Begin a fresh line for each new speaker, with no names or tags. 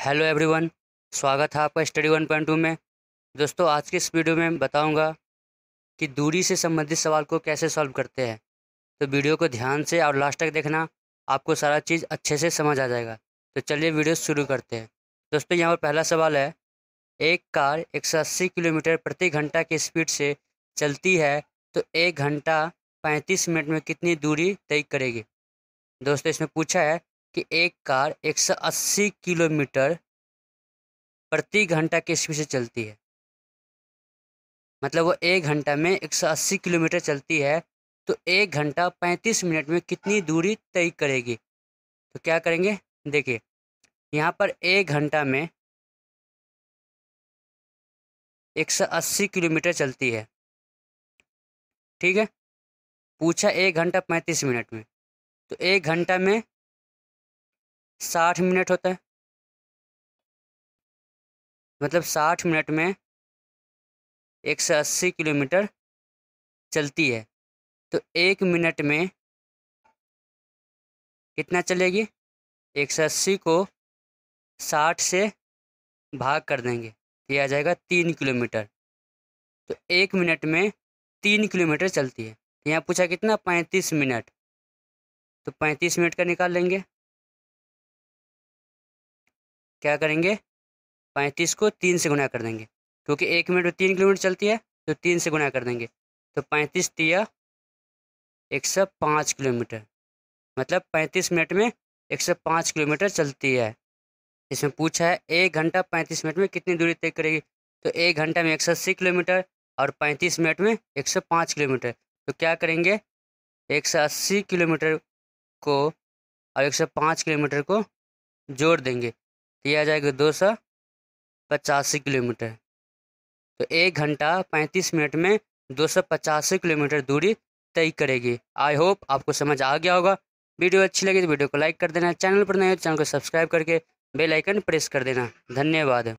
hello everyone स्वागत है आपका स्टडी वन पॉइंट टू में दोस्तों आज के इस वीडियो में बताऊंगा कि दूरी से संबंधित सवाल को कैसे सॉल्व करते हैं तो वीडियो को ध्यान से और लास्ट तक देखना आपको सारा चीज़ अच्छे से समझ आ जाएगा तो चलिए वीडियो शुरू करते हैं दोस्तों यहाँ पर पहला सवाल है एक कार एक किलोमीटर प्रति घंटा की स्पीड से चलती है तो एक घंटा पैंतीस मिनट में कितनी दूरी तय करेगी दोस्तों इसमें पूछा है कि एक कार 180 किलोमीटर प्रति घंटा की स्पीड से चलती है मतलब वो एक घंटा में 180 किलोमीटर चलती है तो एक घंटा
35 मिनट में कितनी दूरी तय करेगी तो क्या करेंगे देखिए यहाँ पर एक घंटा में 180 किलोमीटर चलती है ठीक है पूछा एक घंटा पैंतीस मिनट में तो एक घंटा में साठ मिनट होता है मतलब साठ मिनट में एक सौ अस्सी किलोमीटर चलती है तो एक मिनट में कितना चलेगी एक सौ अस्सी को साठ से भाग कर देंगे ये आ जाएगा तीन किलोमीटर तो एक मिनट में तीन किलोमीटर चलती है यहाँ पूछा कितना पैंतीस मिनट तो पैंतीस मिनट का निकाल लेंगे क्या करेंगे पैंतीस को तीन से गुना कर देंगे क्योंकि एक मिनट में तीन
किलोमीटर चलती है तो तीन से गुना कर देंगे तो पैंतीस तिया एक सौ पाँच किलोमीटर मतलब पैंतीस मिनट में एक सौ पाँच किलोमीटर चलती है इसमें पूछा है एक घंटा पैंतीस मिनट में कितनी दूरी तय करेगी तो एक घंटा में एक सौ अस्सी किलोमीटर और पैंतीस मिनट में एक सौ पाँच किलोमीटर तो क्या करेंगे एक सौ अस्सी किलोमीटर को और एक सौ पाँच किलोमीटर को जोड़ देंगे तो आ जाएगा दो सौ पचासी किलोमीटर तो एक घंटा पैंतीस मिनट में दो सौ पचासी किलोमीटर दूरी तय करेगी आई होप आपको समझ आ गया होगा वीडियो अच्छी लगी तो वीडियो को लाइक कर देना चैनल पर नए हो तो चैनल को सब्सक्राइब करके बेल आइकन प्रेस कर देना धन्यवाद